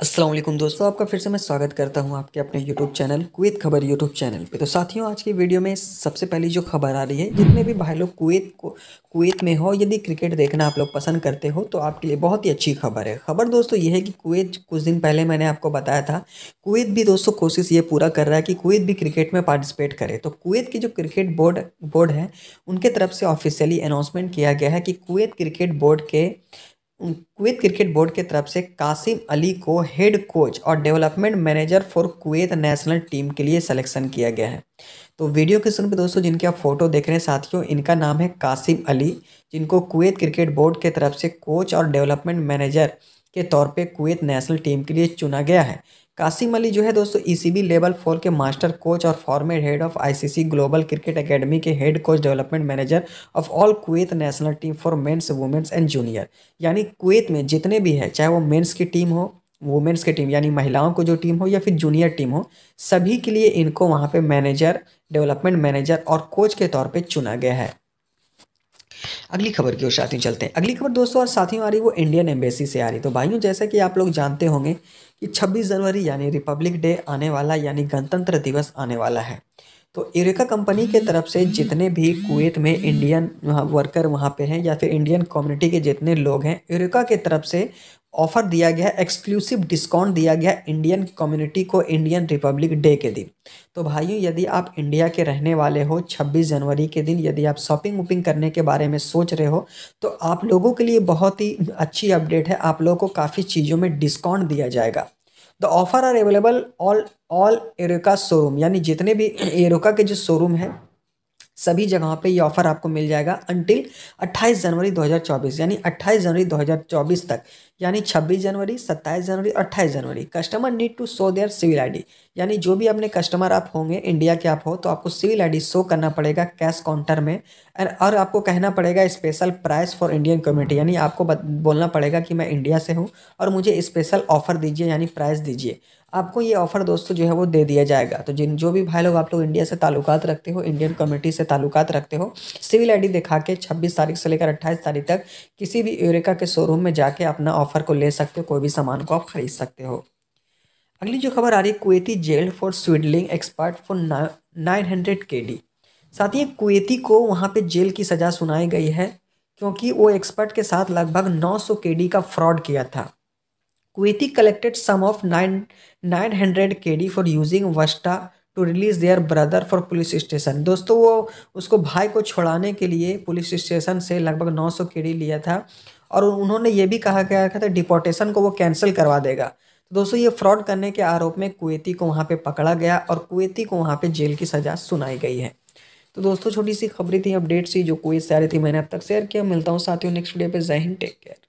असलम दोस्तों आपका फिर से मैं स्वागत करता हूं आपके अपने YouTube channel Kuwait Khabar YouTube channel पे तो साथियों आज की वीडियो में सबसे पहली जो खबर आ रही है जितने भी भाई लोग कुवैत को कुवैत में हो यदि क्रिकेट देखना आप लोग पसंद करते हो तो आपके लिए बहुत ही अच्छी खबर है खबर दोस्तों ये है कि कुवैत कुछ दिन पहले मैंने आपको बताया था कुवैत भी दोस्तों कोशिश ये पूरा कर रहा है कि कुवैत भी क्रिकेट में पार्टिसिपेट करे तो कुवैत की जो क्रिकेट बोर्ड बोर्ड है उनके तरफ से ऑफिशियली अनाउंसमेंट किया गया है कि कुवैत क्रिकेट बोर्ड के कुवैत क्रिकेट बोर्ड की तरफ से कासिम अली को हेड कोच और development manager for Kuwait national team के लिए सिलेक्शन किया गया है तो वीडियो के शुरू में दोस्तों जिनके आप फोटो देख रहे हैं साथियों इनका नाम है कासिम अली जिनको कुवैत क्रिकेट बोर्ड के तरफ से कोच और डेवलपमेंट मैनेजर के तौर पे कुवैत नेशनल टीम के लिए चुना गया है कासिम अली जो है दोस्तों ईसीबी लेवल फोर के मास्टर कोच और former head of ICC global cricket academy के head coach development manager of all Kuwait national team for men's women's and junior यानी कुवैत में जितने भी है चाहे वो मेंस की टीम हो वुमेंस की टीम यानी महिलाओं को जो टीम हो या फिर जूनियर टीम हो सभी के लिए इनको वहाँ पर मैनेजर डेवलपमेंट मैनेजर और कोच के तौर पर चुना गया है अगली खबर की ओर साथियों चलते हैं अगली खबर दोस्तों और साथियों आ रही वो इंडियन एम्बेसी से आ रही तो भाइयों जैसा कि आप लोग जानते होंगे कि 26 जनवरी यानी रिपब्लिक डे आने वाला यानी गणतंत्र दिवस आने वाला है तो इरेका कंपनी के तरफ से जितने भी कुवैत में इंडियन वहाँ वर्कर वहाँ पे हैं या फिर इंडियन कम्युनिटी के जितने लोग हैं इरेका के तरफ से ऑफर दिया गया है एक्सक्लूसिव डिस्काउंट दिया गया है इंडियन कम्युनिटी को इंडियन रिपब्लिक डे के दिन तो भाइयों यदि आप इंडिया के रहने वाले हो 26 जनवरी के दिन यदि आप शॉपिंग वपिंग करने के बारे में सोच रहे हो तो आप लोगों के लिए बहुत ही अच्छी अपडेट है आप लोगों को काफ़ी चीज़ों में डिस्काउंट दिया जाएगा the offer are available all all एरोका शोरूम यानी जितने भी एरोका के जो शोरूम हैं सभी जगहों पे ये ऑफर आपको मिल जाएगा अनटिल 28 जनवरी 2024 यानी 28 जनवरी 2024 तक यानी 26 जनवरी 27 जनवरी 28 जनवरी customer need to show their civil ID यानी जो भी अपने कस्टमर आप होंगे इंडिया के आप हो तो आपको सिविल आईडी शो करना पड़ेगा कैश काउंटर में एंड और आपको कहना पड़ेगा special price for Indian community यानी आपको बोलना पड़ेगा कि मैं इंडिया से हूँ और मुझे स्पेशल ऑफर दीजिए यानी प्राइस दीजिए आपको ये ऑफ़र दोस्तों जो है वो दे दिया जाएगा तो जिन जो भी भाई लोग आप लोग इंडिया से ताल्लुकात रखते हो इंडियन कम्युनिटी से ताल्लुकात रखते हो सिविल आईडी दिखा के 26 तारीख से लेकर 28 तारीख तक किसी भी यूरेका के शोरूम में जाके अपना ऑफ़र को ले सकते हो कोई भी सामान को आप ख़रीद सकते हो अगली जो खबर आ रही है Kuwaiti jail for swindling expert for nine hundred K D साथ ही कुवैती को वहाँ पे जेल की सज़ा सुनाई गई है क्योंकि वो एक्सपर्ट के साथ लगभग 900 डी का फ्रॉड किया था Kuwaiti collected sum of nine nine hundred K D for using वस्टा to release their brother for police station दोस्तों वो उसको भाई को छुड़ाने के लिए पुलिस स्टेशन से लगभग के डी लिया था और उन्होंने ये भी कहा गया था डिपोर्टेशन को वो कैंसिल करवा देगा तो दोस्तों ये फ्रॉड करने के आरोप में कुवैती को वहाँ पे पकड़ा गया और कुवैती को वहाँ पे जेल की सज़ा सुनाई गई है तो दोस्तों छोटी सी खबरें थी अपडेट्स थी जो कुवैत से आ रही थी मैंने अब तक शेयर किया मिलता हूँ साथियों नेक्स्ट वीडियो पे जहन टेक केयर